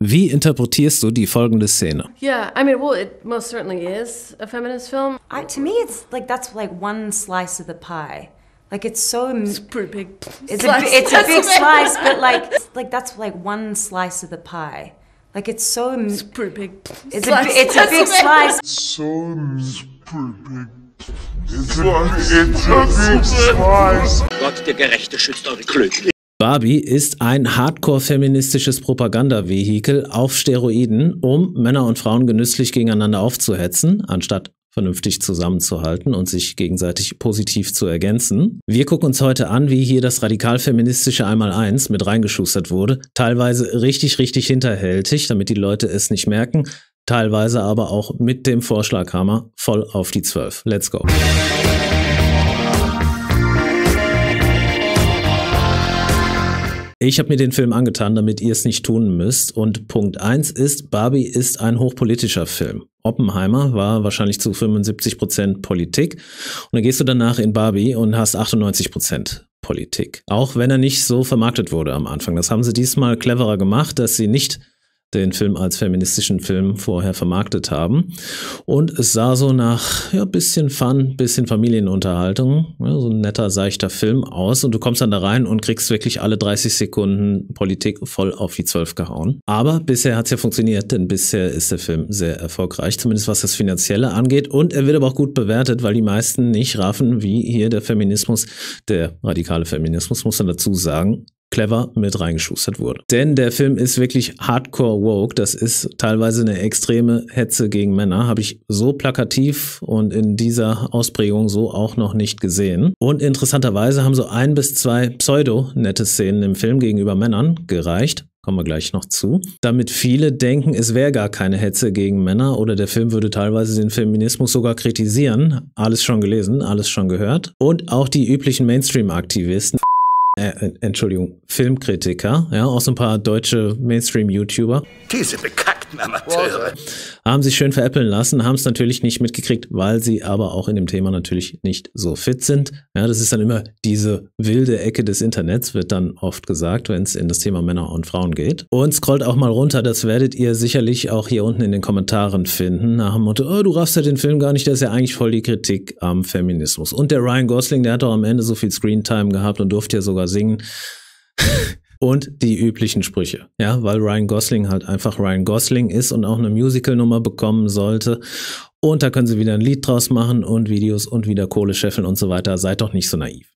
Wie interpretierst du die folgende Szene? Yeah, I mean, well, it most certainly is a feminist film. I, to me, it's like that's like one slice of the pie. Like it's so it's pretty big. It's slice. a it's a big slice, but like like that's like one slice of the pie. Like it's so it's pretty big. It's a it's a big slice. So pretty big. It's a, it's a big slice. Gott der Gerechte schützt eure Klöten. Barbie ist ein hardcore-feministisches Propagandavehikel auf Steroiden, um Männer und Frauen genüsslich gegeneinander aufzuhetzen, anstatt vernünftig zusammenzuhalten und sich gegenseitig positiv zu ergänzen. Wir gucken uns heute an, wie hier das radikal-feministische Einmaleins mit reingeschustert wurde, teilweise richtig, richtig hinterhältig, damit die Leute es nicht merken, teilweise aber auch mit dem Vorschlaghammer voll auf die Zwölf. Let's go. Ich habe mir den Film angetan, damit ihr es nicht tun müsst. Und Punkt 1 ist, Barbie ist ein hochpolitischer Film. Oppenheimer war wahrscheinlich zu 75% Prozent Politik. Und dann gehst du danach in Barbie und hast 98% Prozent Politik. Auch wenn er nicht so vermarktet wurde am Anfang. Das haben sie diesmal cleverer gemacht, dass sie nicht den Film als feministischen Film vorher vermarktet haben. Und es sah so nach ja, bisschen Fun, bisschen Familienunterhaltung, ja, so ein netter, seichter Film aus. Und du kommst dann da rein und kriegst wirklich alle 30 Sekunden Politik voll auf die 12 gehauen. Aber bisher hat es ja funktioniert, denn bisher ist der Film sehr erfolgreich, zumindest was das Finanzielle angeht. Und er wird aber auch gut bewertet, weil die meisten nicht raffen, wie hier der Feminismus, der radikale Feminismus, muss man dazu sagen, clever mit reingeschustert wurde. Denn der Film ist wirklich hardcore woke. Das ist teilweise eine extreme Hetze gegen Männer. Habe ich so plakativ und in dieser Ausprägung so auch noch nicht gesehen. Und interessanterweise haben so ein bis zwei pseudo-nette Szenen im Film gegenüber Männern gereicht kommen wir gleich noch zu, damit viele denken, es wäre gar keine Hetze gegen Männer oder der Film würde teilweise den Feminismus sogar kritisieren. Alles schon gelesen, alles schon gehört. Und auch die üblichen Mainstream-Aktivisten äh, Entschuldigung, Filmkritiker, ja, auch so ein paar deutsche Mainstream-YouTuber. Diese Bekackten Amateure. Haben sich schön veräppeln lassen, haben es natürlich nicht mitgekriegt, weil sie aber auch in dem Thema natürlich nicht so fit sind. Ja, das ist dann immer diese wilde Ecke des Internets, wird dann oft gesagt, wenn es in das Thema Männer und Frauen geht. Und scrollt auch mal runter, das werdet ihr sicherlich auch hier unten in den Kommentaren finden, nach dem Motto, oh, du raffst ja den Film gar nicht, das ist ja eigentlich voll die Kritik am Feminismus. Und der Ryan Gosling, der hat doch am Ende so viel Screentime gehabt und durfte ja sogar singen und die üblichen Sprüche, ja, weil Ryan Gosling halt einfach Ryan Gosling ist und auch eine Musical-Nummer bekommen sollte. Und da können sie wieder ein Lied draus machen und Videos und wieder Kohle scheffeln und so weiter. Seid doch nicht so naiv.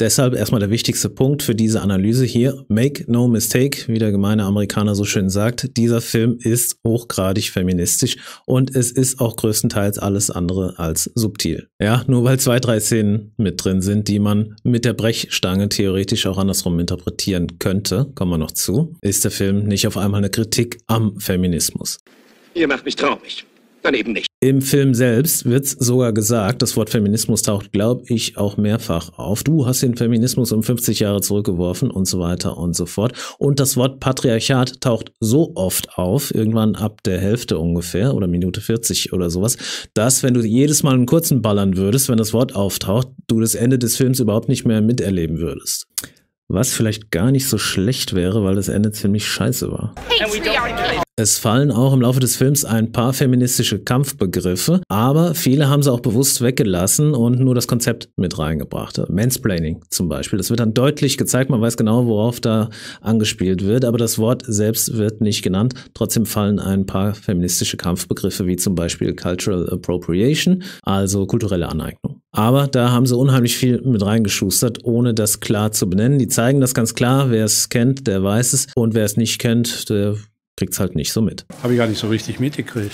Deshalb erstmal der wichtigste Punkt für diese Analyse hier. Make no mistake, wie der gemeine Amerikaner so schön sagt, dieser Film ist hochgradig feministisch und es ist auch größtenteils alles andere als subtil. Ja, nur weil zwei, drei Szenen mit drin sind, die man mit der Brechstange theoretisch auch andersrum interpretieren könnte, kommen wir noch zu, ist der Film nicht auf einmal eine Kritik am Feminismus. Ihr macht mich traurig dann eben nicht. Im Film selbst wird sogar gesagt, das Wort Feminismus taucht, glaube ich, auch mehrfach auf. Du hast den Feminismus um 50 Jahre zurückgeworfen und so weiter und so fort. Und das Wort Patriarchat taucht so oft auf, irgendwann ab der Hälfte ungefähr oder Minute 40 oder sowas, dass wenn du jedes Mal einen kurzen ballern würdest, wenn das Wort auftaucht, du das Ende des Films überhaupt nicht mehr miterleben würdest. Was vielleicht gar nicht so schlecht wäre, weil das Ende ziemlich scheiße war. Es fallen auch im Laufe des Films ein paar feministische Kampfbegriffe, aber viele haben sie auch bewusst weggelassen und nur das Konzept mit reingebracht. Mansplaining zum Beispiel. Das wird dann deutlich gezeigt, man weiß genau, worauf da angespielt wird, aber das Wort selbst wird nicht genannt. Trotzdem fallen ein paar feministische Kampfbegriffe wie zum Beispiel Cultural Appropriation, also kulturelle Aneignung. Aber da haben sie unheimlich viel mit reingeschustert, ohne das klar zu benennen. Die zeigen das ganz klar. Wer es kennt, der weiß es. Und wer es nicht kennt, der kriegt es halt nicht so mit. Habe ich gar nicht so richtig mitgekriegt.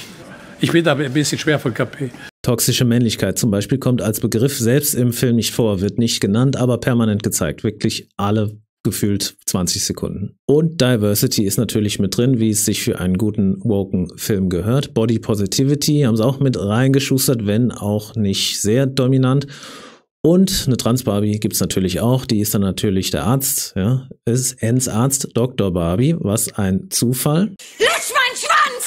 Ich bin da ein bisschen schwer von KP. Toxische Männlichkeit zum Beispiel kommt als Begriff selbst im Film nicht vor, wird nicht genannt, aber permanent gezeigt. Wirklich alle gefühlt 20 Sekunden. Und Diversity ist natürlich mit drin, wie es sich für einen guten woken Film gehört. Body Positivity haben sie auch mit reingeschustert, wenn auch nicht sehr dominant. Und eine Trans-Barbie gibt es natürlich auch, die ist dann natürlich der Arzt, ja. Es ist Ens Arzt, Dr. Barbie, was ein Zufall. Lösch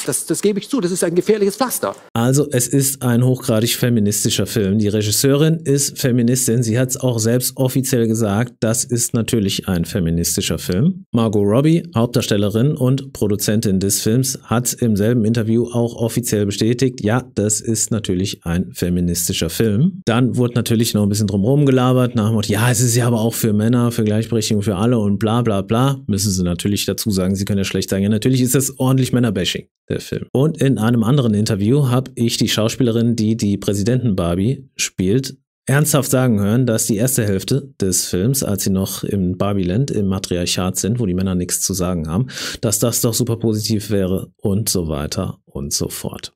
das, das gebe ich zu, das ist ein gefährliches Pflaster. Also es ist ein hochgradig feministischer Film. Die Regisseurin ist Feministin, sie hat es auch selbst offiziell gesagt, das ist natürlich ein feministischer Film. Margot Robbie, Hauptdarstellerin und Produzentin des Films, hat im selben Interview auch offiziell bestätigt, ja, das ist natürlich ein feministischer Film. Dann wurde natürlich noch ein bisschen drumherum gelabert, nach dem Motto, ja, es ist ja aber auch für Männer, für Gleichberechtigung für alle und bla bla bla. Müssen sie natürlich dazu sagen, sie können ja schlecht sagen, ja, natürlich ist das ordentlich Männerbashing der Film. Und in einem anderen Interview habe ich die Schauspielerin, die die Präsidenten Barbie spielt, ernsthaft sagen hören, dass die erste Hälfte des Films, als sie noch im Barbiland im Matriarchat sind, wo die Männer nichts zu sagen haben, dass das doch super positiv wäre und so weiter und so fort.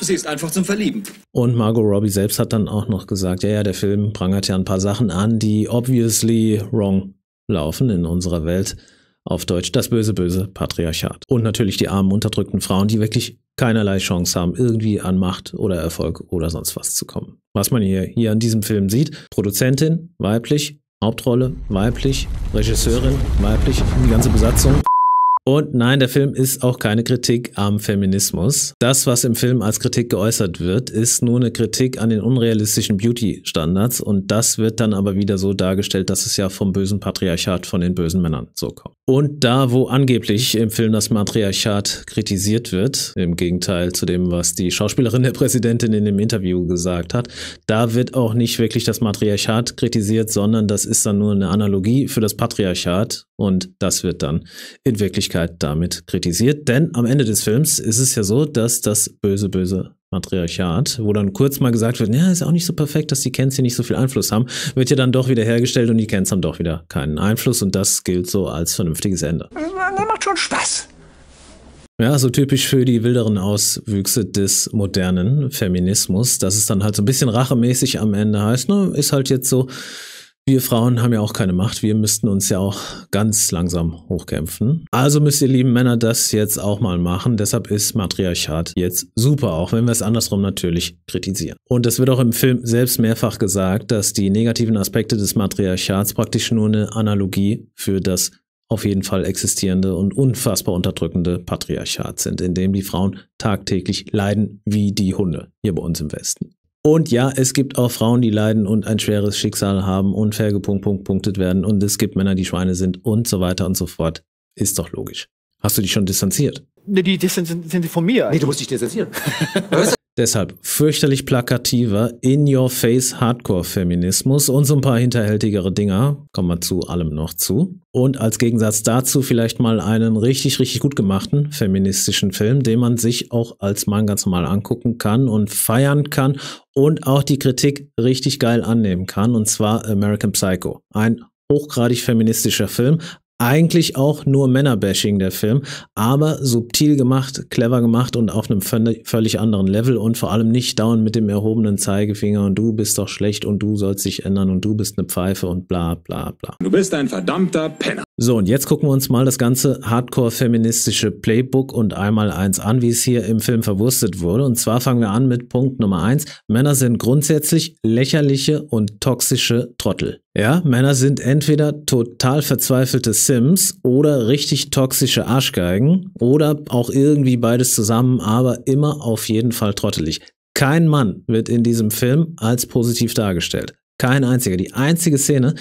Sie ist einfach zum Verlieben. Und Margot Robbie selbst hat dann auch noch gesagt, ja, ja, der Film prangert ja ein paar Sachen an, die obviously wrong laufen in unserer Welt. Auf Deutsch das böse, böse Patriarchat. Und natürlich die armen, unterdrückten Frauen, die wirklich keinerlei Chance haben, irgendwie an Macht oder Erfolg oder sonst was zu kommen. Was man hier, hier in diesem Film sieht, Produzentin, weiblich, Hauptrolle, weiblich, Regisseurin, weiblich, die ganze Besatzung. Und nein, der Film ist auch keine Kritik am Feminismus. Das, was im Film als Kritik geäußert wird, ist nur eine Kritik an den unrealistischen Beauty-Standards. Und das wird dann aber wieder so dargestellt, dass es ja vom bösen Patriarchat von den bösen Männern so kommt. Und da, wo angeblich im Film das Matriarchat kritisiert wird, im Gegenteil zu dem, was die Schauspielerin der Präsidentin in dem Interview gesagt hat, da wird auch nicht wirklich das Matriarchat kritisiert, sondern das ist dann nur eine Analogie für das Patriarchat, und das wird dann in Wirklichkeit damit kritisiert. Denn am Ende des Films ist es ja so, dass das böse, böse Matriarchat, wo dann kurz mal gesagt wird, ja, ist auch nicht so perfekt, dass die Kents hier nicht so viel Einfluss haben, wird ja dann doch wieder hergestellt und die Kents haben doch wieder keinen Einfluss und das gilt so als vernünftiges Ende. Das macht schon Spaß. Ja, so typisch für die wilderen Auswüchse des modernen Feminismus, dass es dann halt so ein bisschen rachemäßig am Ende heißt, ne, ist halt jetzt so, wir Frauen haben ja auch keine Macht. Wir müssten uns ja auch ganz langsam hochkämpfen. Also müsst ihr lieben Männer das jetzt auch mal machen. Deshalb ist Matriarchat jetzt super, auch wenn wir es andersrum natürlich kritisieren. Und es wird auch im Film selbst mehrfach gesagt, dass die negativen Aspekte des Matriarchats praktisch nur eine Analogie für das auf jeden Fall existierende und unfassbar unterdrückende Patriarchat sind, in dem die Frauen tagtäglich leiden wie die Hunde hier bei uns im Westen. Und ja, es gibt auch Frauen, die leiden und ein schweres Schicksal haben, unfair gepunktet werden und es gibt Männer, die Schweine sind und so weiter und so fort. Ist doch logisch. Hast du dich schon distanziert? Nee, die distanzieren sind von mir. Nee, du musst dich distanzieren. Was? Deshalb fürchterlich plakativer, in-your-face Hardcore-Feminismus und so ein paar hinterhältigere Dinger, kommen wir zu allem noch zu. Und als Gegensatz dazu vielleicht mal einen richtig, richtig gut gemachten feministischen Film, den man sich auch als Mann ganz normal angucken kann und feiern kann und auch die Kritik richtig geil annehmen kann, und zwar American Psycho. Ein hochgradig feministischer Film, eigentlich auch nur Männerbashing, der Film, aber subtil gemacht, clever gemacht und auf einem völlig anderen Level und vor allem nicht dauernd mit dem erhobenen Zeigefinger und du bist doch schlecht und du sollst dich ändern und du bist eine Pfeife und bla bla bla. Du bist ein verdammter Penner. So, und jetzt gucken wir uns mal das ganze Hardcore-feministische Playbook und einmal eins an, wie es hier im Film verwurstet wurde. Und zwar fangen wir an mit Punkt Nummer eins. Männer sind grundsätzlich lächerliche und toxische Trottel. Ja, Männer sind entweder total verzweifelte Sims oder richtig toxische Arschgeigen oder auch irgendwie beides zusammen, aber immer auf jeden Fall trottelig. Kein Mann wird in diesem Film als positiv dargestellt. Kein einziger. Die einzige Szene,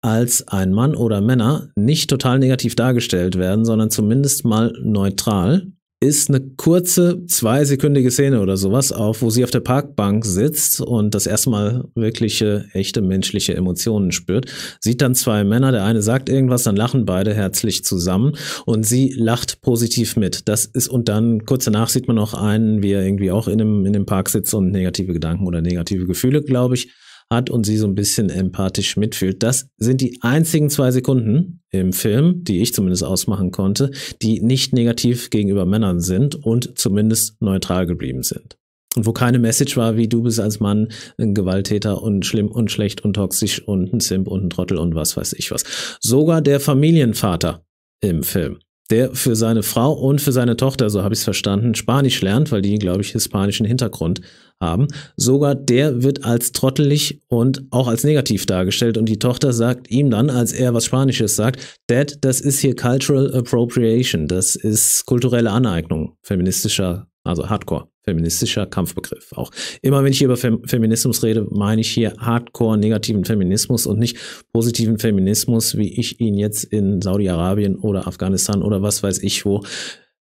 als ein Mann oder Männer nicht total negativ dargestellt werden, sondern zumindest mal neutral, ist eine kurze zweisekündige Szene oder sowas auf, wo sie auf der Parkbank sitzt und das erstmal wirkliche, echte menschliche Emotionen spürt. Sieht dann zwei Männer, der eine sagt irgendwas, dann lachen beide herzlich zusammen und sie lacht positiv mit. Das ist und dann kurz danach sieht man noch einen, wie er irgendwie auch in dem, in dem Park sitzt und negative Gedanken oder negative Gefühle, glaube ich, hat und sie so ein bisschen empathisch mitfühlt. Das sind die einzigen zwei Sekunden im Film, die ich zumindest ausmachen konnte, die nicht negativ gegenüber Männern sind und zumindest neutral geblieben sind. Und wo keine Message war, wie du bist als Mann ein Gewalttäter und schlimm und schlecht und toxisch und ein Simp und ein Trottel und was weiß ich was. Sogar der Familienvater im Film der für seine Frau und für seine Tochter, so habe ich es verstanden, Spanisch lernt, weil die, glaube ich, hispanischen Hintergrund haben. Sogar der wird als trottelig und auch als negativ dargestellt. Und die Tochter sagt ihm dann, als er was Spanisches sagt, Dad, das ist hier Cultural Appropriation, das ist kulturelle Aneignung, feministischer also Hardcore, feministischer Kampfbegriff auch. Immer wenn ich hier über Fem Feminismus rede, meine ich hier Hardcore negativen Feminismus und nicht positiven Feminismus, wie ich ihn jetzt in Saudi-Arabien oder Afghanistan oder was weiß ich wo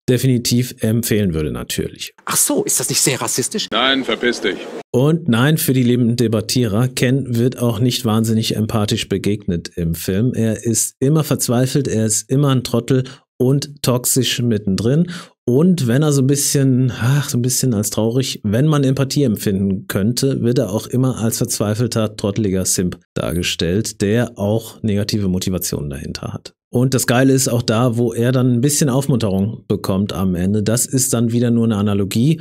definitiv empfehlen würde natürlich. Ach so, ist das nicht sehr rassistisch? Nein, verpiss dich. Und nein, für die lebenden Debattierer, Ken wird auch nicht wahnsinnig empathisch begegnet im Film. Er ist immer verzweifelt, er ist immer ein Trottel und toxisch mittendrin und wenn er so ein bisschen, ach, so ein bisschen als traurig, wenn man Empathie empfinden könnte, wird er auch immer als verzweifelter, trotteliger Simp dargestellt, der auch negative Motivationen dahinter hat. Und das Geile ist auch da, wo er dann ein bisschen Aufmunterung bekommt am Ende. Das ist dann wieder nur eine Analogie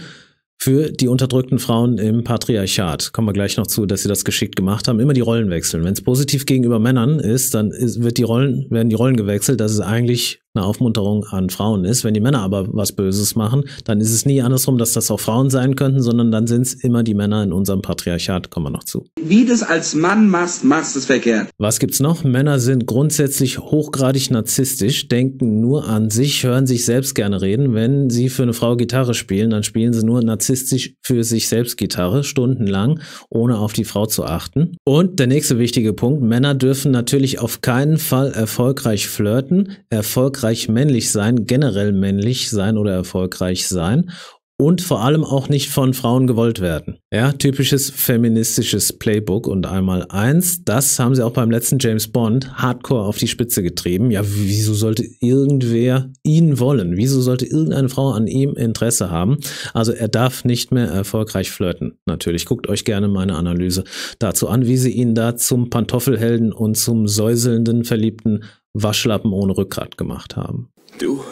für die unterdrückten Frauen im Patriarchat. Kommen wir gleich noch zu, dass sie das geschickt gemacht haben. Immer die Rollen wechseln. Wenn es positiv gegenüber Männern ist, dann ist, wird die Rollen, werden die Rollen gewechselt, Das ist eigentlich eine Aufmunterung an Frauen ist. Wenn die Männer aber was Böses machen, dann ist es nie andersrum, dass das auch Frauen sein könnten, sondern dann sind es immer die Männer in unserem Patriarchat, kommen wir noch zu. Wie du es als Mann machst, machst du es verkehrt. Was gibt's noch? Männer sind grundsätzlich hochgradig narzisstisch, denken nur an sich, hören sich selbst gerne reden. Wenn sie für eine Frau Gitarre spielen, dann spielen sie nur narzisstisch für sich selbst Gitarre, stundenlang, ohne auf die Frau zu achten. Und der nächste wichtige Punkt, Männer dürfen natürlich auf keinen Fall erfolgreich flirten. Erfolgreich erfolgreich männlich sein, generell männlich sein oder erfolgreich sein und vor allem auch nicht von Frauen gewollt werden. Ja, typisches feministisches Playbook und einmal eins. Das haben sie auch beim letzten James Bond hardcore auf die Spitze getrieben. Ja, wieso sollte irgendwer ihn wollen? Wieso sollte irgendeine Frau an ihm Interesse haben? Also er darf nicht mehr erfolgreich flirten. Natürlich guckt euch gerne meine Analyse dazu an, wie sie ihn da zum Pantoffelhelden und zum säuselnden Verliebten Waschlappen ohne Rückgrat gemacht haben. Du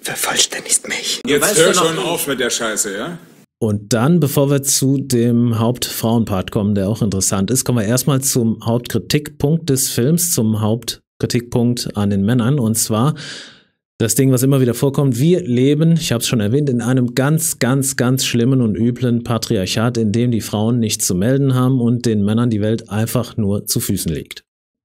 vervollständigst mich. Jetzt weißt hör schon auf mit der Scheiße, ja? Und dann, bevor wir zu dem Hauptfrauenpart kommen, der auch interessant ist, kommen wir erstmal zum Hauptkritikpunkt des Films, zum Hauptkritikpunkt an den Männern. Und zwar das Ding, was immer wieder vorkommt, wir leben, ich habe es schon erwähnt, in einem ganz, ganz, ganz schlimmen und üblen Patriarchat, in dem die Frauen nichts zu melden haben und den Männern die Welt einfach nur zu Füßen liegt.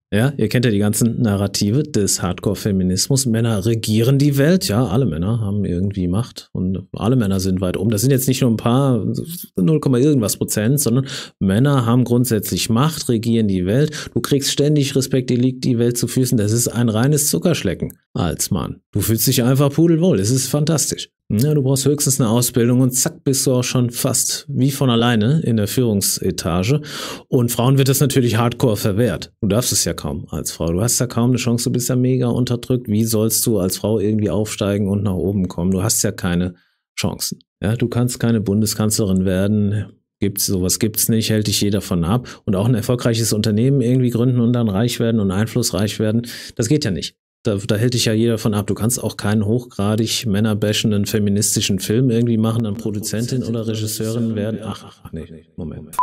Ja, ihr kennt ja die ganzen Narrative des Hardcore-Feminismus. Männer regieren die Welt, ja, alle Männer haben irgendwie Macht und alle Männer sind weit oben. Das sind jetzt nicht nur ein paar 0, irgendwas Prozent, sondern Männer haben grundsätzlich Macht, regieren die Welt. Du kriegst ständig Respekt, dir liegt die Welt zu Füßen. Das ist ein reines Zuckerschlecken als Mann. Du fühlst dich einfach pudelwohl. Es ist fantastisch. Ja, du brauchst höchstens eine Ausbildung und zack bist du auch schon fast wie von alleine in der Führungsetage. Und Frauen wird das natürlich hardcore verwehrt. Du darfst es ja kaum als Frau. Du hast ja kaum eine Chance, du bist ja mega unterdrückt. Wie sollst du als Frau irgendwie aufsteigen und nach oben kommen? Du hast ja keine Chancen. Ja, du kannst keine Bundeskanzlerin werden. Gibt's sowas gibt's nicht, hält dich jeder von ab. Und auch ein erfolgreiches Unternehmen irgendwie gründen und dann reich werden und einflussreich werden, das geht ja nicht da, da, hält dich ja jeder von ab. Du kannst auch keinen hochgradig männerbashenden feministischen Film irgendwie machen, dann Produzentin oder Regisseurin werden. Ach, ach nee, Moment.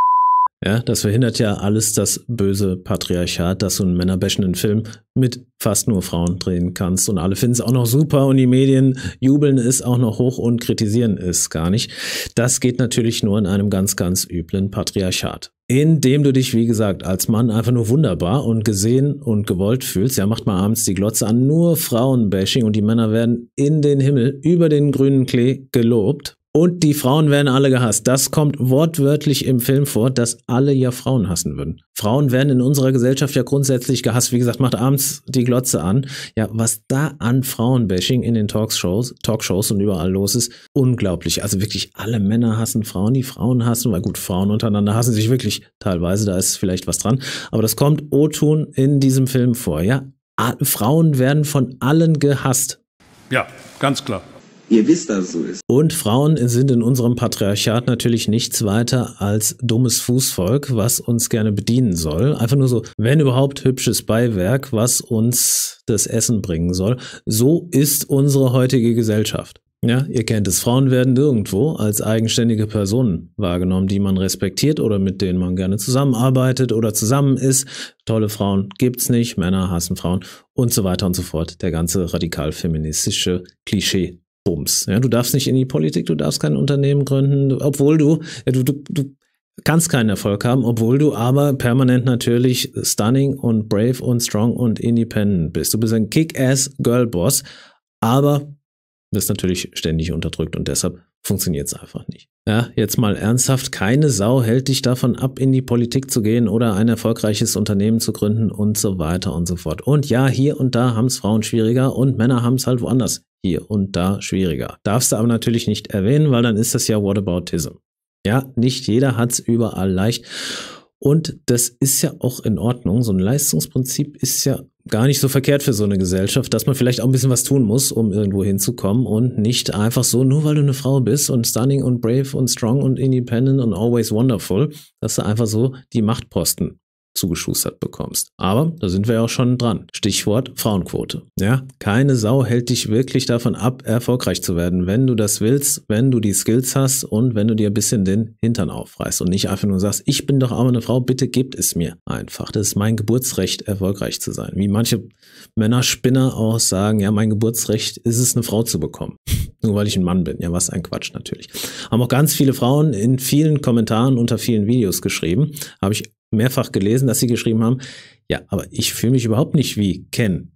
Ja, das verhindert ja alles das böse Patriarchat, dass du einen männerbashenden Film mit fast nur Frauen drehen kannst. Und alle finden es auch noch super und die Medien jubeln es auch noch hoch und kritisieren es gar nicht. Das geht natürlich nur in einem ganz, ganz üblen Patriarchat indem du dich, wie gesagt, als Mann einfach nur wunderbar und gesehen und gewollt fühlst. Ja, macht mal abends die Glotze an, nur Frauenbashing und die Männer werden in den Himmel über den grünen Klee gelobt. Und die Frauen werden alle gehasst. Das kommt wortwörtlich im Film vor, dass alle ja Frauen hassen würden. Frauen werden in unserer Gesellschaft ja grundsätzlich gehasst. Wie gesagt, macht abends die Glotze an. Ja, was da an Frauenbashing in den Talkshows, Talkshows und überall los ist, unglaublich. Also wirklich alle Männer hassen Frauen, die Frauen hassen, weil gut, Frauen untereinander hassen sich wirklich teilweise, da ist vielleicht was dran. Aber das kommt o tun in diesem Film vor, ja. Frauen werden von allen gehasst. Ja, ganz klar. Ihr wisst, dass es so ist. Und Frauen sind in unserem Patriarchat natürlich nichts weiter als dummes Fußvolk, was uns gerne bedienen soll. Einfach nur so, wenn überhaupt, hübsches Beiwerk, was uns das Essen bringen soll. So ist unsere heutige Gesellschaft. Ja, ihr kennt es. Frauen werden nirgendwo als eigenständige Personen wahrgenommen, die man respektiert oder mit denen man gerne zusammenarbeitet oder zusammen ist. Tolle Frauen gibt's nicht, Männer hassen Frauen und so weiter und so fort. Der ganze radikal feministische Klischee Bums. Ja, du darfst nicht in die Politik, du darfst kein Unternehmen gründen, obwohl du, ja, du, du, du kannst keinen Erfolg haben, obwohl du aber permanent natürlich stunning und brave und strong und independent bist. Du bist ein Kick-ass girl boss aber bist natürlich ständig unterdrückt und deshalb funktioniert es einfach nicht. Ja, jetzt mal ernsthaft, keine Sau hält dich davon ab, in die Politik zu gehen oder ein erfolgreiches Unternehmen zu gründen und so weiter und so fort. Und ja, hier und da haben es Frauen schwieriger und Männer haben es halt woanders hier und da schwieriger. Darfst du aber natürlich nicht erwähnen, weil dann ist das ja Whataboutism. Ja, nicht jeder hat es überall leicht. Und das ist ja auch in Ordnung. So ein Leistungsprinzip ist ja gar nicht so verkehrt für so eine Gesellschaft, dass man vielleicht auch ein bisschen was tun muss, um irgendwo hinzukommen und nicht einfach so, nur weil du eine Frau bist und stunning und brave und strong und independent und always wonderful, dass du einfach so die Machtposten zugeschustert bekommst. Aber da sind wir ja auch schon dran. Stichwort Frauenquote. Ja, keine Sau hält dich wirklich davon ab, erfolgreich zu werden, wenn du das willst, wenn du die Skills hast und wenn du dir ein bisschen den Hintern aufreißt und nicht einfach nur sagst, ich bin doch aber eine Frau, bitte gebt es mir einfach. Das ist mein Geburtsrecht, erfolgreich zu sein. Wie manche Männerspinner auch sagen, ja, mein Geburtsrecht ist es, eine Frau zu bekommen. nur weil ich ein Mann bin. Ja, was ein Quatsch natürlich. Haben auch ganz viele Frauen in vielen Kommentaren unter vielen Videos geschrieben. Habe ich mehrfach gelesen, dass sie geschrieben haben, ja, aber ich fühle mich überhaupt nicht wie Ken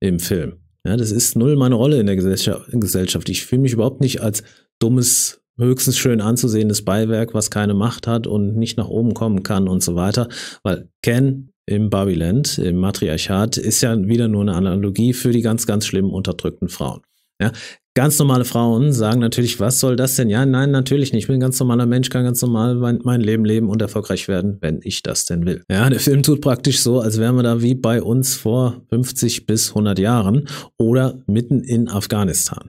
im Film. Ja, das ist null meine Rolle in der Gesellschaft. Ich fühle mich überhaupt nicht als dummes, höchstens schön anzusehendes Beiwerk, was keine Macht hat und nicht nach oben kommen kann und so weiter. Weil Ken im Babyland, im Matriarchat, ist ja wieder nur eine Analogie für die ganz, ganz schlimmen unterdrückten Frauen. Ja, ganz normale Frauen sagen natürlich, was soll das denn? Ja, nein, natürlich nicht. Ich bin ein ganz normaler Mensch, kann ganz normal mein, mein, Leben leben und erfolgreich werden, wenn ich das denn will. Ja, der Film tut praktisch so, als wären wir da wie bei uns vor 50 bis 100 Jahren oder mitten in Afghanistan.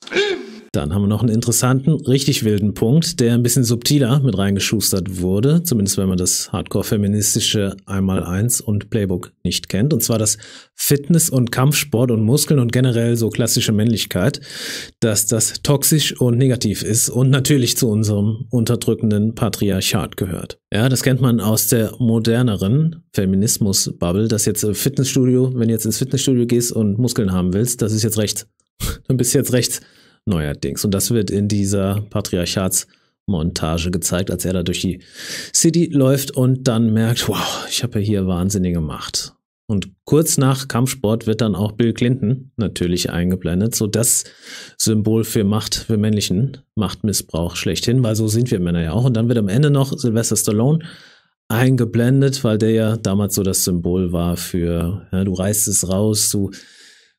Dann haben wir noch einen interessanten, richtig wilden Punkt, der ein bisschen subtiler mit reingeschustert wurde, zumindest wenn man das Hardcore-feministische Einmal eins und Playbook nicht kennt. Und zwar das Fitness und Kampfsport und Muskeln und generell so klassische Männlichkeit, dass das toxisch und negativ ist und natürlich zu unserem unterdrückenden Patriarchat gehört. Ja, das kennt man aus der moderneren Feminismus-Bubble, dass jetzt Fitnessstudio, wenn du jetzt ins Fitnessstudio gehst und Muskeln haben willst, das ist jetzt rechts. Dann bist du jetzt rechts neuerdings. Und das wird in dieser Patriarchatsmontage gezeigt, als er da durch die City läuft und dann merkt, wow, ich habe ja hier wahnsinnige Macht. Und kurz nach Kampfsport wird dann auch Bill Clinton natürlich eingeblendet, so das Symbol für Macht, für männlichen Machtmissbrauch schlechthin, weil so sind wir Männer ja auch. Und dann wird am Ende noch Sylvester Stallone eingeblendet, weil der ja damals so das Symbol war für, ja, du reißt es raus, du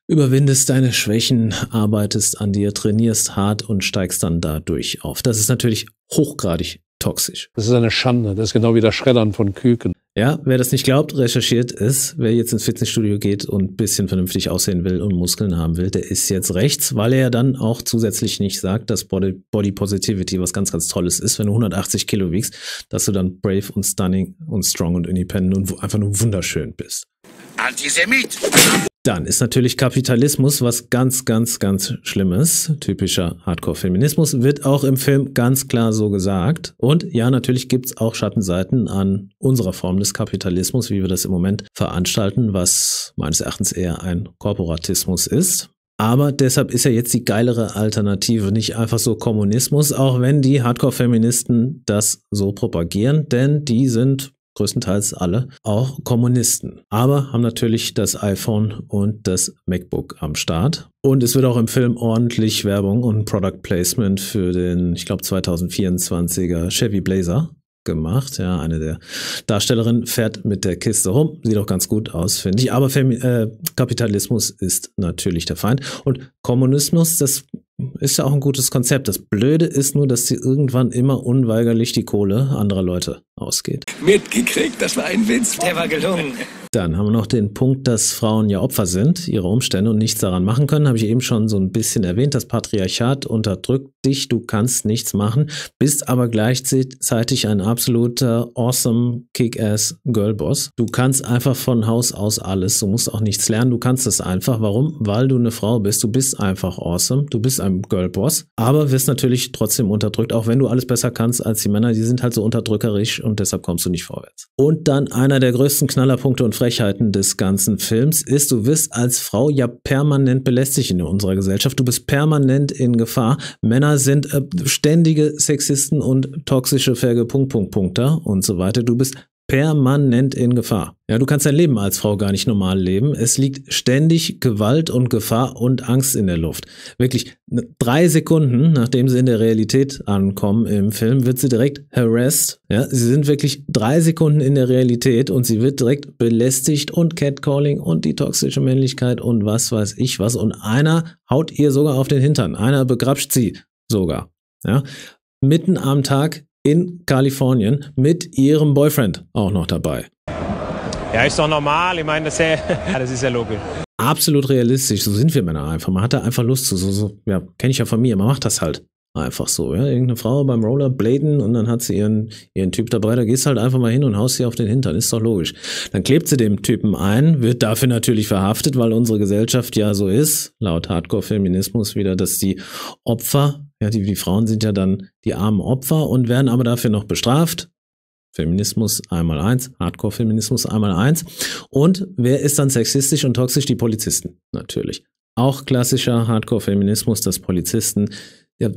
überwindest deine Schwächen, arbeitest an dir, trainierst hart und steigst dann dadurch auf. Das ist natürlich hochgradig toxisch. Das ist eine Schande. Das ist genau wie das Schreddern von Küken. Ja, wer das nicht glaubt, recherchiert es. Wer jetzt ins Fitnessstudio geht und ein bisschen vernünftig aussehen will und Muskeln haben will, der ist jetzt rechts, weil er dann auch zusätzlich nicht sagt, dass Body, Body Positivity was ganz, ganz Tolles ist, wenn du 180 Kilo wiegst, dass du dann brave und stunning und strong und independent und einfach nur wunderschön bist. Antisemit! Dann ist natürlich Kapitalismus was ganz, ganz, ganz Schlimmes. Typischer Hardcore-Feminismus wird auch im Film ganz klar so gesagt. Und ja, natürlich gibt's auch Schattenseiten an unserer Form des Kapitalismus, wie wir das im Moment veranstalten, was meines Erachtens eher ein Korporatismus ist. Aber deshalb ist ja jetzt die geilere Alternative nicht einfach so Kommunismus, auch wenn die Hardcore-Feministen das so propagieren, denn die sind größtenteils alle, auch Kommunisten. Aber haben natürlich das iPhone und das MacBook am Start. Und es wird auch im Film ordentlich Werbung und Product Placement für den, ich glaube, 2024er Chevy Blazer gemacht. Ja, eine der Darstellerinnen fährt mit der Kiste rum. Sieht auch ganz gut aus, finde ich. Aber Femi äh, Kapitalismus ist natürlich der Feind. Und Kommunismus, das ist ja auch ein gutes Konzept. Das Blöde ist nur, dass sie irgendwann immer unweigerlich die Kohle anderer Leute ausgeht. Mitgekriegt, das war ein Witz. Der war gelungen. Dann haben wir noch den Punkt, dass Frauen ja Opfer sind, ihre Umstände und nichts daran machen können. Habe ich eben schon so ein bisschen erwähnt. Das Patriarchat unterdrückt dich, du kannst nichts machen, bist aber gleichzeitig ein absoluter awesome Kick-ass Girlboss. Du kannst einfach von Haus aus alles. Du musst auch nichts lernen. Du kannst es einfach. Warum? Weil du eine Frau bist. Du bist einfach awesome. Du bist einem ähm, Girlboss, aber wirst natürlich trotzdem unterdrückt, auch wenn du alles besser kannst als die Männer. Die sind halt so unterdrückerisch und deshalb kommst du nicht vorwärts. Und dann einer der größten Knallerpunkte und Frechheiten des ganzen Films ist, du wirst als Frau ja permanent belästigt in unserer Gesellschaft. Du bist permanent in Gefahr. Männer sind äh, ständige Sexisten und toxische Verge Punkt, Punkt, Punkter und so weiter. Du bist permanent in Gefahr. Ja, du kannst dein Leben als Frau gar nicht normal leben. Es liegt ständig Gewalt und Gefahr und Angst in der Luft. Wirklich drei Sekunden, nachdem sie in der Realität ankommen im Film, wird sie direkt harassed. Ja, sie sind wirklich drei Sekunden in der Realität und sie wird direkt belästigt und Catcalling und die toxische Männlichkeit und was weiß ich was. Und einer haut ihr sogar auf den Hintern. Einer begrapscht sie sogar. Ja, mitten am Tag in Kalifornien mit ihrem Boyfriend auch noch dabei. Ja, ist doch normal. Ich meine, das ist ja, das ist ja logisch. Absolut realistisch. So sind wir Männer einfach. Man hat da einfach Lust zu. So, so, ja, kenne ich ja von mir. Man macht das halt. Einfach so, ja. Irgendeine Frau beim Rollerbladen und dann hat sie ihren, ihren Typ dabei. Da gehst halt einfach mal hin und haust sie auf den Hintern. Ist doch logisch. Dann klebt sie dem Typen ein, wird dafür natürlich verhaftet, weil unsere Gesellschaft ja so ist, laut Hardcore-Feminismus wieder, dass die Opfer ja, die, die Frauen sind ja dann die armen Opfer und werden aber dafür noch bestraft. Feminismus einmal eins, Hardcore-Feminismus einmal eins. Und wer ist dann sexistisch und toxisch? Die Polizisten, natürlich. Auch klassischer Hardcore-Feminismus, dass Polizisten ja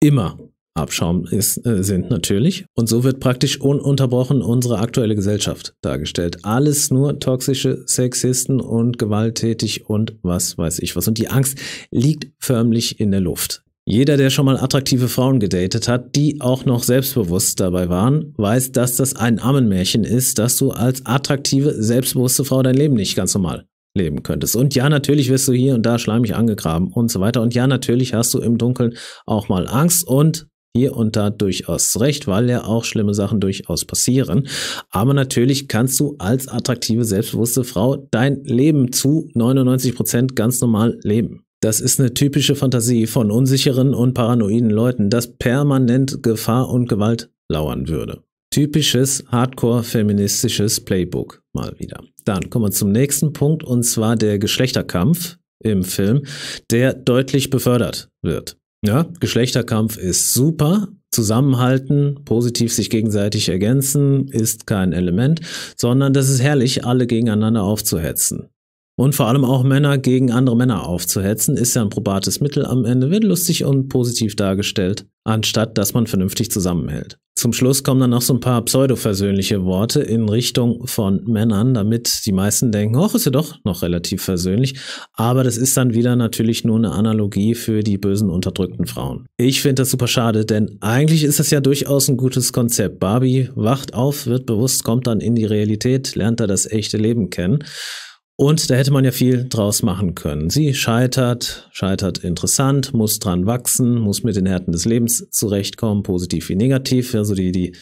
immer Abschaum ist, äh, sind natürlich. Und so wird praktisch ununterbrochen unsere aktuelle Gesellschaft dargestellt. Alles nur toxische Sexisten und gewalttätig und was weiß ich was. Und die Angst liegt förmlich in der Luft. Jeder, der schon mal attraktive Frauen gedatet hat, die auch noch selbstbewusst dabei waren, weiß, dass das ein Ammenmärchen ist, dass du als attraktive, selbstbewusste Frau dein Leben nicht ganz normal leben könntest. Und ja, natürlich wirst du hier und da schleimig angegraben und so weiter. Und ja, natürlich hast du im Dunkeln auch mal Angst und hier und da durchaus recht, weil ja auch schlimme Sachen durchaus passieren. Aber natürlich kannst du als attraktive, selbstbewusste Frau dein Leben zu 99% Prozent ganz normal leben. Das ist eine typische Fantasie von unsicheren und paranoiden Leuten, dass permanent Gefahr und Gewalt lauern würde. Typisches Hardcore-feministisches Playbook mal wieder. Dann kommen wir zum nächsten Punkt und zwar der Geschlechterkampf im Film, der deutlich befördert wird. Ja, Geschlechterkampf ist super. Zusammenhalten, positiv sich gegenseitig ergänzen, ist kein Element, sondern das ist herrlich, alle gegeneinander aufzuhetzen. Und vor allem auch Männer gegen andere Männer aufzuhetzen, ist ja ein probates Mittel am Ende, wird lustig und positiv dargestellt, anstatt dass man vernünftig zusammenhält. Zum Schluss kommen dann noch so ein paar pseudo-versöhnliche Worte in Richtung von Männern, damit die meisten denken, ach, ist ja doch noch relativ versöhnlich. Aber das ist dann wieder natürlich nur eine Analogie für die bösen, unterdrückten Frauen. Ich finde das super schade, denn eigentlich ist das ja durchaus ein gutes Konzept. Barbie wacht auf, wird bewusst, kommt dann in die Realität, lernt da das echte Leben kennen. Und da hätte man ja viel draus machen können. Sie scheitert, scheitert interessant, muss dran wachsen, muss mit den Härten des Lebens zurechtkommen, positiv wie negativ. Also die, die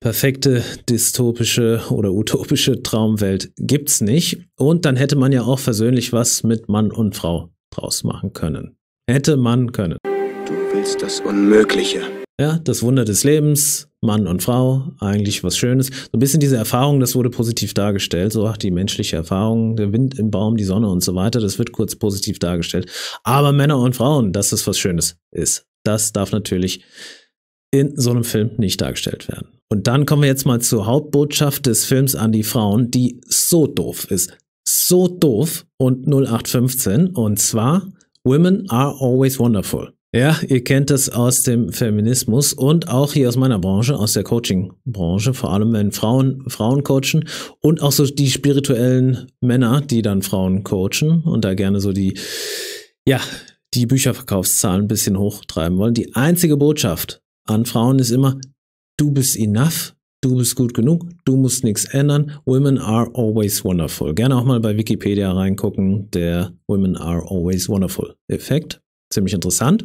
perfekte dystopische oder utopische Traumwelt gibt es nicht. Und dann hätte man ja auch versöhnlich was mit Mann und Frau draus machen können. Hätte man können. Du willst das Unmögliche. Ja, das Wunder des Lebens, Mann und Frau, eigentlich was Schönes. So ein bisschen diese Erfahrung, das wurde positiv dargestellt. So, ach, die menschliche Erfahrung, der Wind im Baum, die Sonne und so weiter, das wird kurz positiv dargestellt. Aber Männer und Frauen, dass das was Schönes ist, das darf natürlich in so einem Film nicht dargestellt werden. Und dann kommen wir jetzt mal zur Hauptbotschaft des Films an die Frauen, die so doof ist. So doof und 0815. Und zwar, Women are always wonderful. Ja, ihr kennt das aus dem Feminismus und auch hier aus meiner Branche, aus der Coaching-Branche, vor allem wenn Frauen Frauen coachen und auch so die spirituellen Männer, die dann Frauen coachen und da gerne so die, ja, die Bücherverkaufszahlen ein bisschen hochtreiben wollen. Die einzige Botschaft an Frauen ist immer, du bist enough, du bist gut genug, du musst nichts ändern. Women are always wonderful. Gerne auch mal bei Wikipedia reingucken, der Women are always wonderful Effekt ziemlich interessant.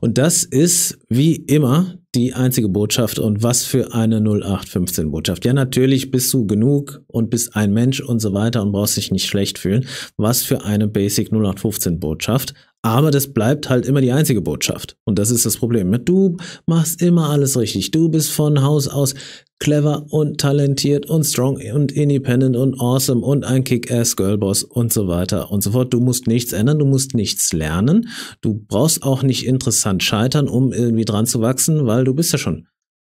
Und das ist wie immer die einzige Botschaft und was für eine 0815 Botschaft. Ja, natürlich bist du genug und bist ein Mensch und so weiter und brauchst dich nicht schlecht fühlen. Was für eine Basic 0815 Botschaft. Aber das bleibt halt immer die einzige Botschaft. Und das ist das Problem. Du machst immer alles richtig. Du bist von Haus aus clever und talentiert und strong und independent und awesome und ein Kick-Ass Girlboss und so weiter und so fort. Du musst nichts ändern, du musst nichts lernen. Du brauchst auch nicht interessant scheitern, um irgendwie dran zu wachsen, weil du bist ja schon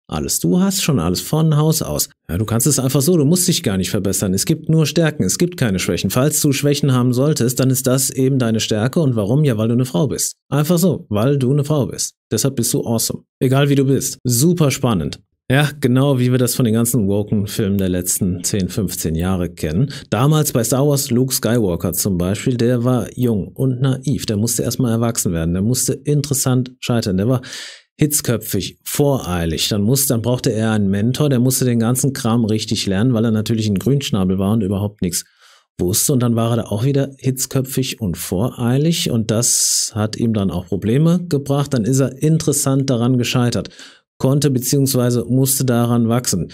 alles. Du hast schon alles von Haus aus. Ja, du kannst es einfach so, du musst dich gar nicht verbessern. Es gibt nur Stärken, es gibt keine Schwächen. Falls du Schwächen haben solltest, dann ist das eben deine Stärke. Und warum? Ja, weil du eine Frau bist. Einfach so, weil du eine Frau bist. Deshalb bist du awesome. Egal wie du bist. Super spannend. Ja, genau wie wir das von den ganzen Woken-Filmen der letzten 10, 15 Jahre kennen. Damals bei Star Wars Luke Skywalker zum Beispiel, der war jung und naiv. Der musste erstmal erwachsen werden. Der musste interessant scheitern. Der war hitzköpfig, voreilig, dann muss, dann brauchte er einen Mentor, der musste den ganzen Kram richtig lernen, weil er natürlich ein Grünschnabel war und überhaupt nichts wusste. Und dann war er da auch wieder hitzköpfig und voreilig und das hat ihm dann auch Probleme gebracht. Dann ist er interessant daran gescheitert, konnte beziehungsweise musste daran wachsen.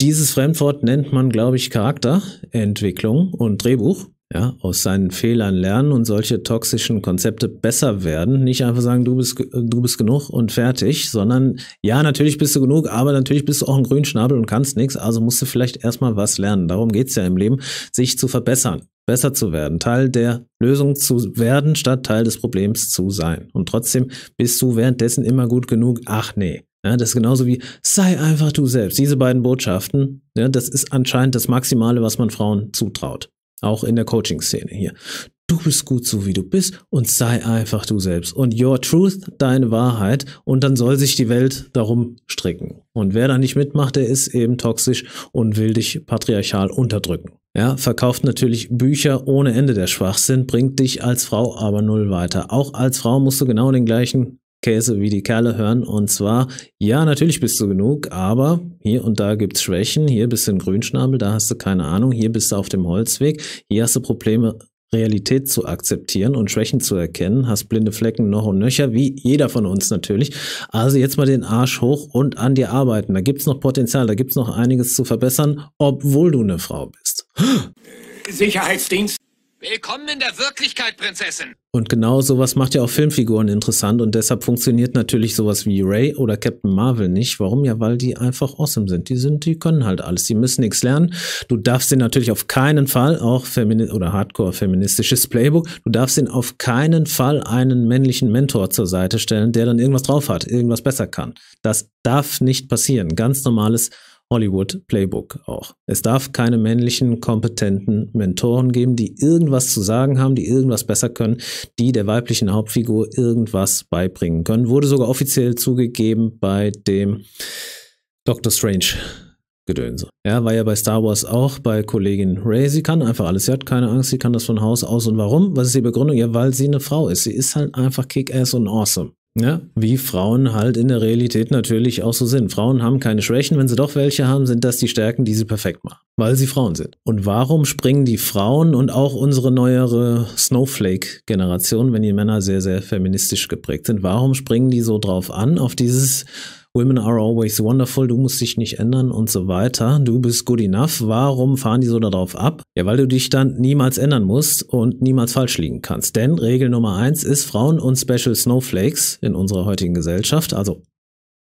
Dieses Fremdwort nennt man, glaube ich, Charakterentwicklung und Drehbuch ja, aus seinen Fehlern lernen und solche toxischen Konzepte besser werden. Nicht einfach sagen, du bist, du bist genug und fertig, sondern ja, natürlich bist du genug, aber natürlich bist du auch ein Grünschnabel und kannst nichts, also musst du vielleicht erstmal was lernen. Darum geht's ja im Leben, sich zu verbessern, besser zu werden, Teil der Lösung zu werden, statt Teil des Problems zu sein. Und trotzdem bist du währenddessen immer gut genug. Ach nee, ja, das ist genauso wie, sei einfach du selbst. Diese beiden Botschaften, ja, das ist anscheinend das Maximale, was man Frauen zutraut. Auch in der Coaching-Szene hier. Du bist gut so, wie du bist und sei einfach du selbst. Und your truth, deine Wahrheit. Und dann soll sich die Welt darum stricken. Und wer da nicht mitmacht, der ist eben toxisch und will dich patriarchal unterdrücken. Ja, verkauft natürlich Bücher ohne Ende der Schwachsinn, bringt dich als Frau aber null weiter. Auch als Frau musst du genau den gleichen Käse wie die Kerle hören. Und zwar, ja, natürlich bist du genug, aber hier und da gibt es Schwächen. Hier bist du ein Grünschnabel, da hast du keine Ahnung. Hier bist du auf dem Holzweg. Hier hast du Probleme, Realität zu akzeptieren und Schwächen zu erkennen. Hast blinde Flecken noch und nöcher, wie jeder von uns natürlich. Also jetzt mal den Arsch hoch und an dir arbeiten. Da gibt es noch Potenzial, da gibt es noch einiges zu verbessern, obwohl du eine Frau bist. Sicherheitsdienst. Willkommen in der Wirklichkeit, Prinzessin. Und genau sowas macht ja auch Filmfiguren interessant und deshalb funktioniert natürlich sowas wie Ray oder Captain Marvel nicht. Warum? Ja, weil die einfach awesome sind. Die sind, die können halt alles. Die müssen nichts lernen. Du darfst sie natürlich auf keinen Fall auch Feminist oder Hardcore feministisches Playbook. Du darfst ihnen auf keinen Fall einen männlichen Mentor zur Seite stellen, der dann irgendwas drauf hat, irgendwas besser kann. Das darf nicht passieren. Ganz normales Hollywood Playbook auch. Es darf keine männlichen, kompetenten Mentoren geben, die irgendwas zu sagen haben, die irgendwas besser können, die der weiblichen Hauptfigur irgendwas beibringen können. Wurde sogar offiziell zugegeben bei dem Doctor Strange. Gedönse. Ja, war ja bei Star Wars auch bei Kollegin Ray. Sie kann einfach alles. Sie hat keine Angst. Sie kann das von Haus aus. Und warum? Was ist die Begründung? Ja, weil sie eine Frau ist. Sie ist halt einfach kick-ass und awesome. Ja, wie Frauen halt in der Realität natürlich auch so sind. Frauen haben keine Schwächen, wenn sie doch welche haben, sind das die Stärken, die sie perfekt machen, weil sie Frauen sind. Und warum springen die Frauen und auch unsere neuere Snowflake-Generation, wenn die Männer sehr, sehr feministisch geprägt sind, warum springen die so drauf an, auf dieses Women are always wonderful, du musst dich nicht ändern und so weiter, du bist good enough, warum fahren die so darauf ab? Ja, weil du dich dann niemals ändern musst und niemals falsch liegen kannst. Denn Regel Nummer eins ist Frauen und Special Snowflakes in unserer heutigen Gesellschaft, also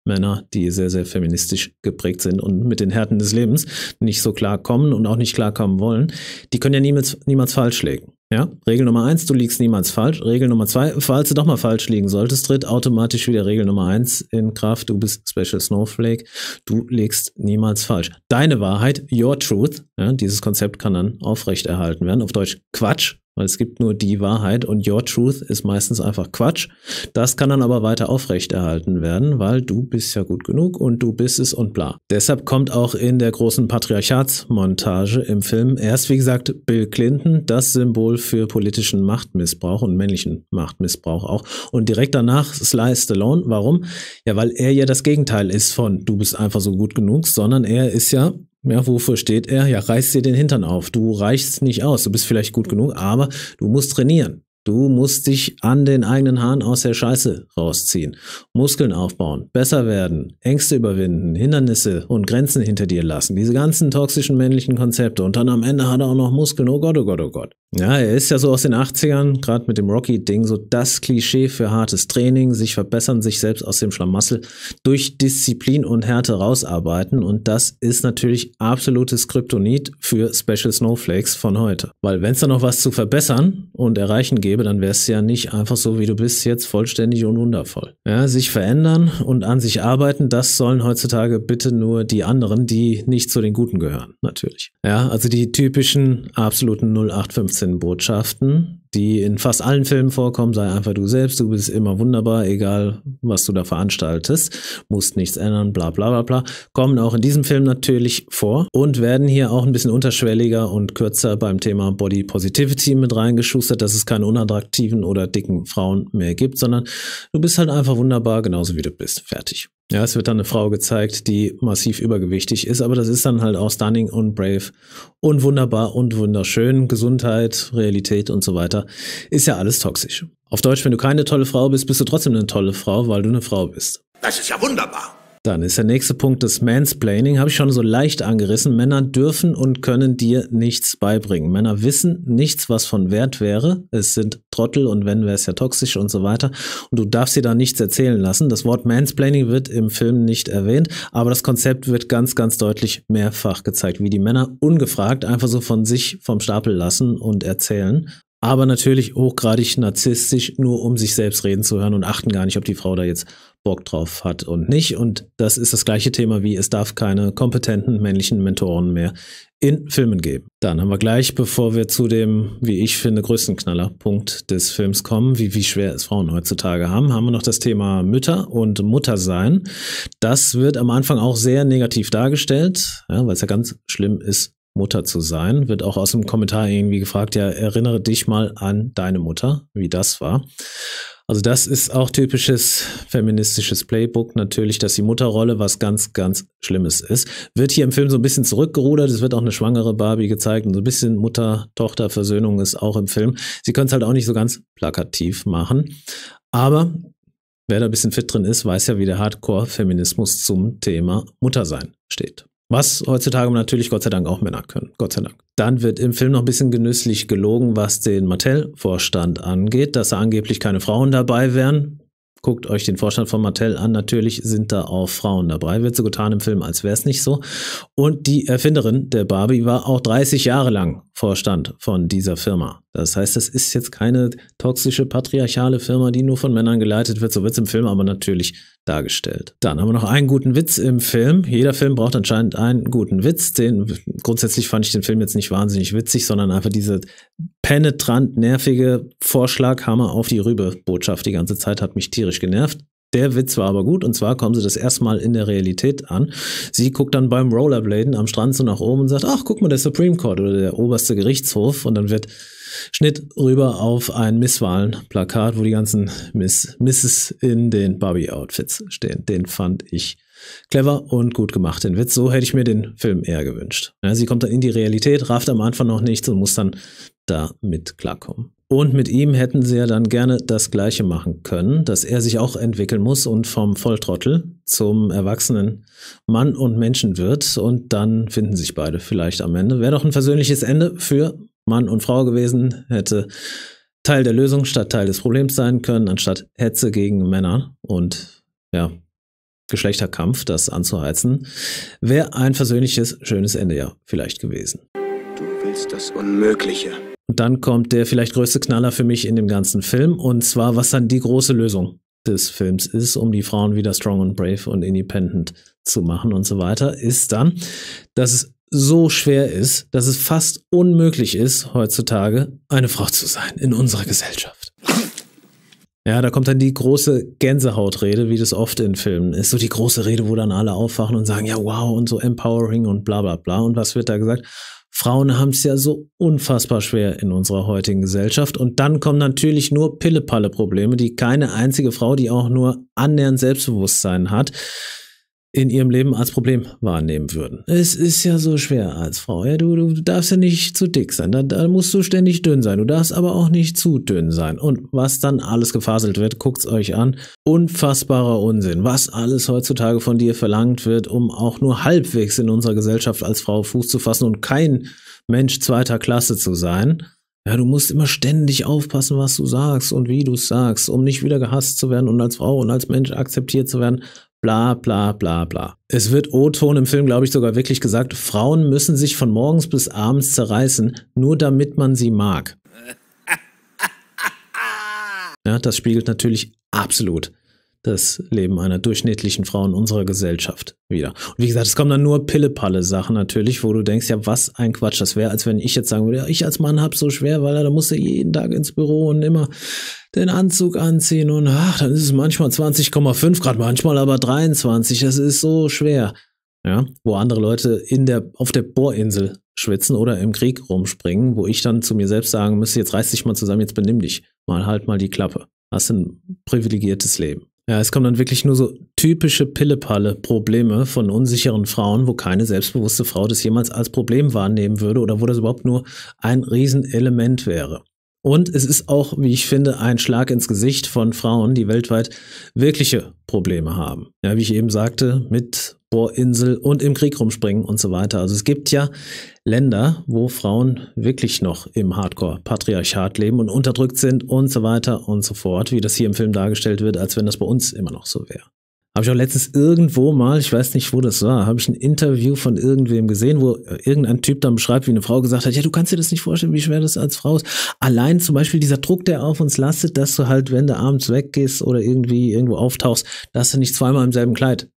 Männer, die sehr, sehr feministisch geprägt sind und mit den Härten des Lebens nicht so klarkommen und auch nicht klarkommen wollen, die können ja niemals, niemals falsch liegen. Ja, Regel Nummer eins, du liegst niemals falsch. Regel Nummer zwei, falls du doch mal falsch liegen solltest, tritt automatisch wieder Regel Nummer eins in Kraft. Du bist Special Snowflake. Du legst niemals falsch. Deine Wahrheit, your truth, ja, dieses Konzept kann dann aufrechterhalten werden. Auf Deutsch Quatsch, weil es gibt nur die Wahrheit und Your Truth ist meistens einfach Quatsch. Das kann dann aber weiter aufrechterhalten werden, weil du bist ja gut genug und du bist es und bla. Deshalb kommt auch in der großen Patriarchatsmontage im Film erst, wie gesagt, Bill Clinton, das Symbol für politischen Machtmissbrauch und männlichen Machtmissbrauch auch. Und direkt danach Sly Stallone. Warum? Ja, weil er ja das Gegenteil ist von du bist einfach so gut genug, sondern er ist ja ja, wofür steht er? Ja, reiß dir den Hintern auf. Du reichst nicht aus. Du bist vielleicht gut genug, aber du musst trainieren. Du musst dich an den eigenen Haaren aus der Scheiße rausziehen, Muskeln aufbauen, besser werden, Ängste überwinden, Hindernisse und Grenzen hinter dir lassen. Diese ganzen toxischen männlichen Konzepte. Und dann am Ende hat er auch noch Muskeln. Oh Gott, oh Gott, oh Gott. Ja, er ist ja so aus den 80ern, gerade mit dem Rocky-Ding, so das Klischee für hartes Training, sich verbessern, sich selbst aus dem Schlamassel durch Disziplin und Härte rausarbeiten. Und das ist natürlich absolutes Kryptonit für Special Snowflakes von heute. Weil wenn es da noch was zu verbessern und erreichen geht, gäbe, dann wärst du ja nicht einfach so, wie du bist, jetzt vollständig und wundervoll. Ja, sich verändern und an sich arbeiten, das sollen heutzutage bitte nur die anderen, die nicht zu den Guten gehören, natürlich. Ja, also die typischen absoluten 0815 Botschaften, die in fast allen Filmen vorkommen. Sei einfach du selbst, du bist immer wunderbar, egal was du da veranstaltest, musst nichts ändern, bla bla bla bla, kommen auch in diesem Film natürlich vor und werden hier auch ein bisschen unterschwelliger und kürzer beim Thema Body Positivity mit reingeschustert, dass es keine unattraktiven oder dicken Frauen mehr gibt, sondern du bist halt einfach wunderbar, genauso wie du bist. Fertig. Ja, es wird dann eine Frau gezeigt, die massiv übergewichtig ist, aber das ist dann halt auch stunning und brave und wunderbar und wunderschön. Gesundheit, Realität und so weiter ist ja alles toxisch. Auf Deutsch, wenn du keine tolle Frau bist, bist du trotzdem eine tolle Frau, weil du eine Frau bist. Das ist ja wunderbar. Dann ist der nächste Punkt das Mansplaining. Habe ich schon so leicht angerissen. Männer dürfen und können dir nichts beibringen. Männer wissen nichts, was von Wert wäre. Es sind Trottel und wenn, wäre es ja toxisch und so weiter. Und du darfst dir da nichts erzählen lassen. Das Wort Mansplaining wird im Film nicht erwähnt, aber das Konzept wird ganz, ganz deutlich mehrfach gezeigt, wie die Männer ungefragt einfach so von sich vom Stapel lassen und erzählen aber natürlich hochgradig narzisstisch, nur um sich selbst reden zu hören und achten gar nicht, ob die Frau da jetzt Bock drauf hat und nicht. Und das ist das gleiche Thema wie es darf keine kompetenten männlichen Mentoren mehr in Filmen geben. Dann haben wir gleich, bevor wir zu dem, wie ich finde, größten Knallerpunkt des Films kommen, wie, wie schwer es Frauen heutzutage haben, haben wir noch das Thema Mütter und Muttersein. Das wird am Anfang auch sehr negativ dargestellt, ja, weil es ja ganz schlimm ist, Mutter zu sein. Wird auch aus dem Kommentar irgendwie gefragt, ja, erinnere dich mal an deine Mutter, wie das war. Also das ist auch typisches feministisches Playbook natürlich, dass die Mutterrolle was ganz, ganz Schlimmes ist. Wird hier im Film so ein bisschen zurückgerudert. Es wird auch eine schwangere Barbie gezeigt und so ein bisschen Mutter-Tochter-Versöhnung ist auch im Film. Sie können es halt auch nicht so ganz plakativ machen. Aber wer da ein bisschen fit drin ist, weiß ja, wie der Hardcore-Feminismus zum Thema Muttersein steht. Was heutzutage natürlich Gott sei Dank auch Männer können. Gott sei Dank. Dann wird im Film noch ein bisschen genüsslich gelogen, was den Mattel-Vorstand angeht, dass da angeblich keine Frauen dabei wären. Guckt euch den Vorstand von Mattel an. Natürlich sind da auch Frauen dabei. Wird so getan im Film, als wäre es nicht so. Und die Erfinderin der Barbie war auch 30 Jahre lang Vorstand von dieser Firma. Das heißt, es ist jetzt keine toxische, patriarchale Firma, die nur von Männern geleitet wird. So wird es im Film aber natürlich dargestellt. Dann haben wir noch einen guten Witz im Film. Jeder Film braucht anscheinend einen guten Witz. Den, grundsätzlich fand ich den Film jetzt nicht wahnsinnig witzig, sondern einfach diese penetrant nervige Vorschlaghammer auf die Rübe-Botschaft die ganze Zeit hat mich tierisch genervt. Der Witz war aber gut und zwar kommen sie das erstmal in der Realität an. Sie guckt dann beim Rollerbladen am Strand so nach oben und sagt, ach guck mal, der Supreme Court oder der oberste Gerichtshof und dann wird Schnitt rüber auf ein Misswahlenplakat, wo die ganzen Miss Misses in den Barbie-Outfits stehen. Den fand ich clever und gut gemacht, den Witz. So hätte ich mir den Film eher gewünscht. Ja, sie kommt dann in die Realität, rafft am Anfang noch nichts und muss dann damit klarkommen. Und mit ihm hätten sie ja dann gerne das Gleiche machen können, dass er sich auch entwickeln muss und vom Volltrottel zum erwachsenen Mann und Menschen wird. Und dann finden sich beide vielleicht am Ende. Wäre doch ein versöhnliches Ende für Mann und Frau gewesen, hätte Teil der Lösung statt Teil des Problems sein können, anstatt Hetze gegen Männer und ja, Geschlechterkampf, das anzuheizen. Wäre ein versöhnliches, schönes Ende ja vielleicht gewesen. Du willst das Unmögliche. Und dann kommt der vielleicht größte Knaller für mich in dem ganzen Film, und zwar, was dann die große Lösung des Films ist, um die Frauen wieder strong und brave und independent zu machen und so weiter, ist dann, dass es so schwer ist, dass es fast unmöglich ist, heutzutage eine Frau zu sein in unserer Gesellschaft. Ja, da kommt dann die große Gänsehautrede, wie das oft in Filmen ist. So die große Rede, wo dann alle aufwachen und sagen, ja, wow, und so empowering und bla bla bla. Und was wird da gesagt? Frauen haben es ja so unfassbar schwer in unserer heutigen Gesellschaft. Und dann kommen natürlich nur Pille-Palle-Probleme, die keine einzige Frau, die auch nur annähernd Selbstbewusstsein hat, in ihrem Leben als Problem wahrnehmen würden. Es ist ja so schwer als Frau. Ja, du, du darfst ja nicht zu dick sein. Da, da, musst du ständig dünn sein. Du darfst aber auch nicht zu dünn sein. Und was dann alles gefaselt wird, guckt's euch an. Unfassbarer Unsinn. Was alles heutzutage von dir verlangt wird, um auch nur halbwegs in unserer Gesellschaft als Frau Fuß zu fassen und kein Mensch zweiter Klasse zu sein. Ja, du musst immer ständig aufpassen, was du sagst und wie du es sagst, um nicht wieder gehasst zu werden und als Frau und als Mensch akzeptiert zu werden bla bla bla bla. Es wird O-Ton im Film, glaube ich, sogar wirklich gesagt, Frauen müssen sich von morgens bis abends zerreißen, nur damit man sie mag. Ja, das spiegelt natürlich absolut das Leben einer durchschnittlichen Frau in unserer Gesellschaft wieder. Und wie gesagt, es kommen dann nur Pille-Palle-Sachen natürlich, wo du denkst, ja, was ein Quatsch, das wäre, als wenn ich jetzt sagen würde, ja, ich als Mann hab so schwer, weil da musst du jeden Tag ins Büro und immer den Anzug anziehen und ach, dann ist es manchmal 20,5 Grad, manchmal aber 23, das ist so schwer. Ja, wo andere Leute in der, auf der Bohrinsel schwitzen oder im Krieg rumspringen, wo ich dann zu mir selbst sagen müsste, jetzt reiß dich mal zusammen, jetzt benimm dich. Mal halt mal die Klappe. Hast ein privilegiertes Leben. Ja, es kommen dann wirklich nur so typische Pillepalle-Probleme von unsicheren Frauen, wo keine selbstbewusste Frau das jemals als Problem wahrnehmen würde oder wo das überhaupt nur ein Riesenelement wäre. Und es ist auch, wie ich finde, ein Schlag ins Gesicht von Frauen, die weltweit wirkliche Probleme haben. Ja, wie ich eben sagte, mit Bohrinsel und im Krieg rumspringen und so weiter. Also es gibt ja Länder, wo Frauen wirklich noch im Hardcore-Patriarchat leben und unterdrückt sind und so weiter und so fort, wie das hier im Film dargestellt wird, als wenn das bei uns immer noch so wäre. Habe ich auch letztens irgendwo mal, ich weiß nicht, wo das war, habe ich ein Interview von irgendwem gesehen, wo irgendein Typ dann beschreibt, wie eine Frau gesagt hat, ja, du kannst dir das nicht vorstellen, wie schwer das als Frau ist. Allein zum Beispiel dieser Druck, der auf uns lastet, dass du halt, wenn du abends weggehst oder irgendwie irgendwo auftauchst, dass du nicht zweimal im selben Kleid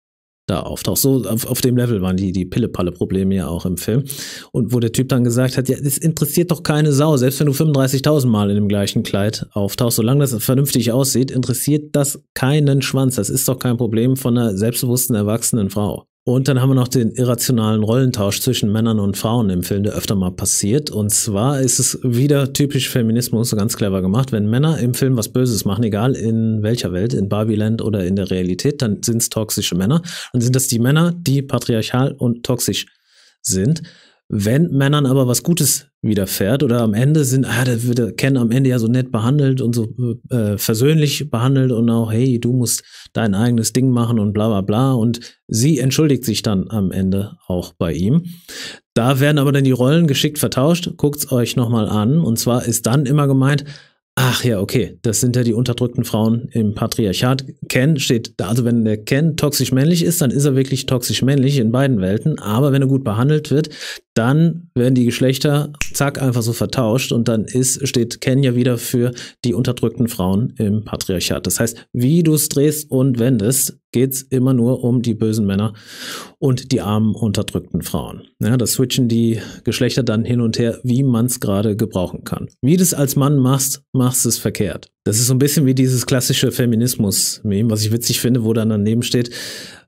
da auftaucht. So auf, auf dem Level waren die, die Pille-Palle-Probleme ja auch im Film. Und wo der Typ dann gesagt hat, ja, das interessiert doch keine Sau, selbst wenn du 35.000 Mal in dem gleichen Kleid auftauchst, solange das vernünftig aussieht, interessiert das keinen Schwanz. Das ist doch kein Problem von einer selbstbewussten, erwachsenen Frau. Und dann haben wir noch den irrationalen Rollentausch zwischen Männern und Frauen im Film, der öfter mal passiert. Und zwar ist es wieder typisch Feminismus, so ganz clever gemacht. Wenn Männer im Film was Böses machen, egal in welcher Welt, in Barbieland oder in der Realität, dann sind es toxische Männer. Dann sind das die Männer, die patriarchal und toxisch sind. Wenn Männern aber was Gutes widerfährt oder am Ende sind, ah, der wird Ken am Ende ja so nett behandelt und so äh, versöhnlich behandelt und auch, hey, du musst dein eigenes Ding machen und bla bla bla. Und sie entschuldigt sich dann am Ende auch bei ihm. Da werden aber dann die Rollen geschickt vertauscht. Guckt's euch nochmal an. Und zwar ist dann immer gemeint, Ach ja, okay. Das sind ja die unterdrückten Frauen im Patriarchat. Ken steht da, also wenn der Ken toxisch männlich ist, dann ist er wirklich toxisch männlich in beiden Welten. Aber wenn er gut behandelt wird, dann werden die Geschlechter zack einfach so vertauscht und dann ist, steht Ken ja wieder für die unterdrückten Frauen im Patriarchat. Das heißt, wie du es drehst und wendest, geht es immer nur um die bösen Männer und die armen, unterdrückten Frauen. Ja, da switchen die Geschlechter dann hin und her, wie man es gerade gebrauchen kann. Wie du es als Mann machst, machst es verkehrt. Das ist so ein bisschen wie dieses klassische Feminismus-Meme, was ich witzig finde, wo dann daneben steht,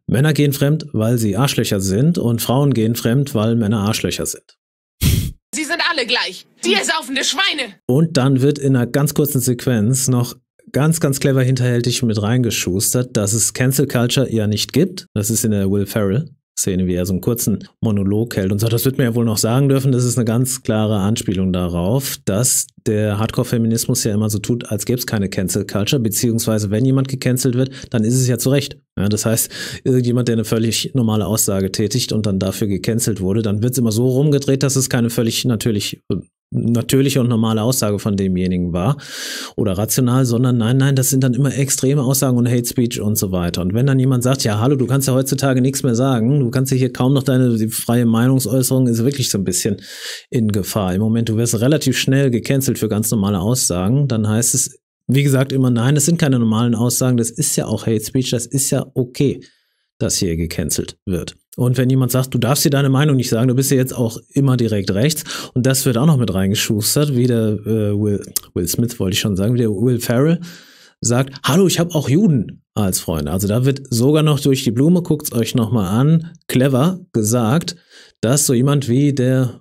Männer gehen fremd, weil sie Arschlöcher sind und Frauen gehen fremd, weil Männer Arschlöcher sind. Sie sind alle gleich. Die hm. saufende Schweine. Und dann wird in einer ganz kurzen Sequenz noch ganz, ganz clever hinterhältig mit reingeschustert, dass es Cancel Culture ja nicht gibt. Das ist in der Will Ferrell. Szene, wie er so einen kurzen Monolog hält und sagt, das wird mir ja wohl noch sagen dürfen, das ist eine ganz klare Anspielung darauf, dass der Hardcore-Feminismus ja immer so tut, als gäbe es keine Cancel-Culture, beziehungsweise wenn jemand gecancelt wird, dann ist es ja zu Recht. Ja, das heißt, irgendjemand, der eine völlig normale Aussage tätigt und dann dafür gecancelt wurde, dann wird es immer so rumgedreht, dass es keine völlig natürlich natürliche und normale Aussage von demjenigen war oder rational, sondern nein, nein, das sind dann immer extreme Aussagen und Hate Speech und so weiter. Und wenn dann jemand sagt, ja, hallo, du kannst ja heutzutage nichts mehr sagen, du kannst ja hier kaum noch deine die freie Meinungsäußerung ist wirklich so ein bisschen in Gefahr. Im Moment, du wirst relativ schnell gecancelt für ganz normale Aussagen, dann heißt es, wie gesagt, immer nein, das sind keine normalen Aussagen, das ist ja auch Hate Speech, das ist ja okay, dass hier gecancelt wird. Und wenn jemand sagt, du darfst dir deine Meinung nicht sagen, du bist ja jetzt auch immer direkt rechts. Und das wird auch noch mit reingeschustert, wie der äh, Will, Will Smith, wollte ich schon sagen, wie der Will Farrell sagt, hallo, ich habe auch Juden als Freunde. Also da wird sogar noch durch die Blume, guckt's euch nochmal an, clever gesagt, dass so jemand wie der,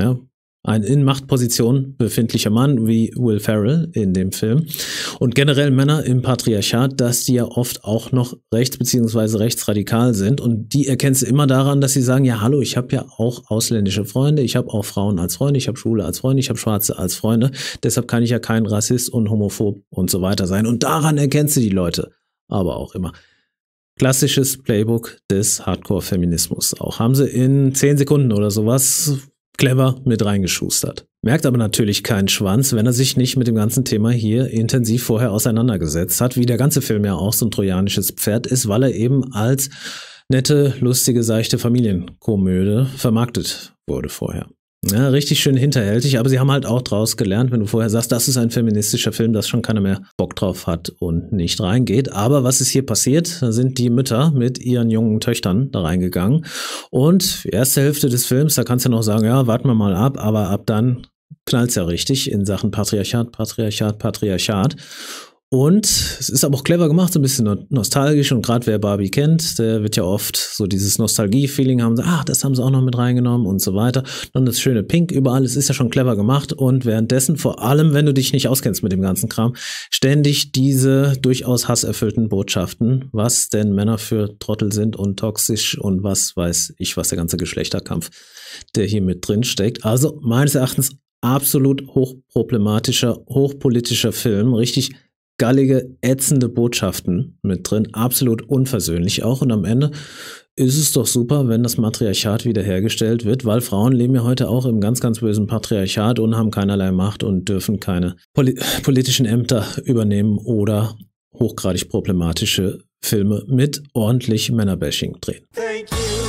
ja, ein in Machtposition befindlicher Mann wie Will Ferrell in dem Film und generell Männer im Patriarchat, dass die ja oft auch noch rechts bzw. rechtsradikal sind und die erkennst du immer daran, dass sie sagen, ja hallo, ich habe ja auch ausländische Freunde, ich habe auch Frauen als Freunde, ich habe Schwule als Freunde, ich habe Schwarze als Freunde, deshalb kann ich ja kein Rassist und Homophob und so weiter sein und daran erkennst du die Leute aber auch immer. Klassisches Playbook des Hardcore-Feminismus. Auch haben sie in 10 Sekunden oder sowas clever mit reingeschustert. Merkt aber natürlich keinen Schwanz, wenn er sich nicht mit dem ganzen Thema hier intensiv vorher auseinandergesetzt hat, wie der ganze Film ja auch so ein trojanisches Pferd ist, weil er eben als nette, lustige, seichte Familienkomödie vermarktet wurde vorher. Ja, richtig schön hinterhältig, aber sie haben halt auch draus gelernt, wenn du vorher sagst, das ist ein feministischer Film, dass schon keiner mehr Bock drauf hat und nicht reingeht. Aber was ist hier passiert? Da sind die Mütter mit ihren jungen Töchtern da reingegangen. Und erste Hälfte des Films, da kannst du noch sagen, ja, warten wir mal ab, aber ab dann knallt's ja richtig in Sachen Patriarchat, Patriarchat, Patriarchat. Und es ist aber auch clever gemacht, so ein bisschen nostalgisch und gerade wer Barbie kennt, der wird ja oft so dieses Nostalgie-Feeling haben, so, ah, das haben sie auch noch mit reingenommen und so weiter. Dann das schöne Pink überall, es ist ja schon clever gemacht und währenddessen, vor allem wenn du dich nicht auskennst mit dem ganzen Kram, ständig diese durchaus hasserfüllten Botschaften, was denn Männer für Trottel sind und toxisch und was weiß ich, was der ganze Geschlechterkampf, der hier mit drin steckt. Also meines Erachtens absolut hochproblematischer, hochpolitischer Film, richtig gallige, ätzende Botschaften mit drin, absolut unversöhnlich auch. Und am Ende ist es doch super, wenn das Matriarchat wiederhergestellt wird, weil Frauen leben ja heute auch im ganz, ganz bösen Patriarchat und haben keinerlei Macht und dürfen keine poli politischen Ämter übernehmen oder hochgradig problematische Filme mit ordentlich Männerbashing drehen. Thank you.